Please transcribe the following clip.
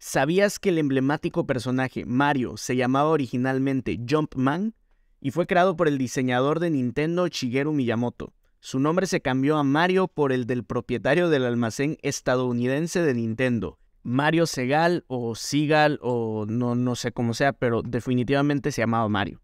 ¿Sabías que el emblemático personaje Mario se llamaba originalmente Jumpman y fue creado por el diseñador de Nintendo Shigeru Miyamoto? Su nombre se cambió a Mario por el del propietario del almacén estadounidense de Nintendo, Mario Segal o Segal o no, no sé cómo sea, pero definitivamente se llamaba Mario.